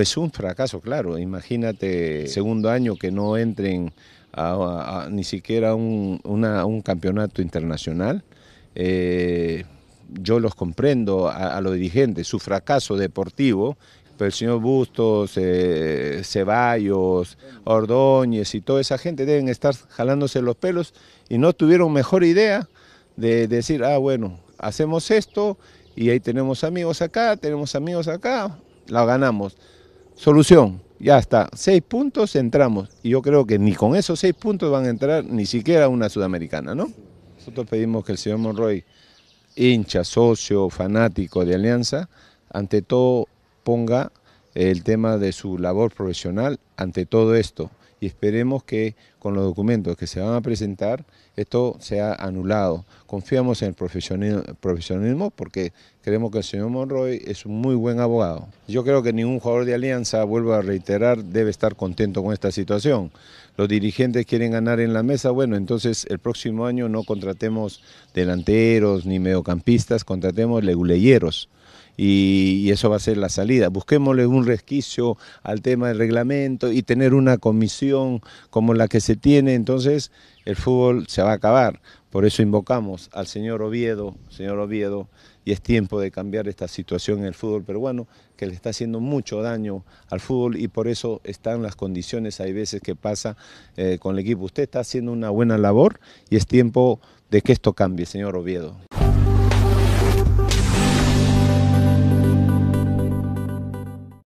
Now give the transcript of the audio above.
es un fracaso, claro. Imagínate, segundo año que no entren ni siquiera un, un campeonato internacional. Eh, yo los comprendo a, los dirigentes, su fracaso deportivo, pero el señor Bustos, eh, Ceballos, Ordóñez y toda esa gente deben estar jalándose los pelos y no tuvieron mejor idea de decir, ah, bueno, hacemos esto y ahí tenemos amigos acá, tenemos amigos acá, la ganamos. Solución, ya está. Seis puntos entramos. Y yo creo que ni con esos seis puntos van a entrar ni siquiera una sudamericana, ¿no? Nosotros pedimos que el señor Monroy, hincha, socio, fanático de Alianza, ante todo ponga el tema de su labor profesional ante todo esto y esperemos que con los documentos que se van a presentar esto sea anulado. Confiamos en el profesionalismo, porque creemos que el señor Monroy es un muy buen abogado. Yo creo que ningún jugador de Alianza, vuelvo a reiterar, debe estar contento con esta situación. Los dirigentes quieren ganar en la mesa, bueno, entonces el próximo año no contratemos delanteros ni mediocampistas, contratemos leguleyeros y, eso va a ser la salida. Busquémosle un resquicio al tema del reglamento y tener una comisión como la que se tiene, entonces el fútbol se va a acabar. Por eso invocamos al señor Oviedo, señor Oviedo, y es tiempo de cambiar esta situación en el fútbol peruano, que le está haciendo mucho daño al fútbol y por eso están las condiciones, hay veces que pasa eh, con el equipo. Usted está haciendo una buena labor y es tiempo de que esto cambie, señor Oviedo.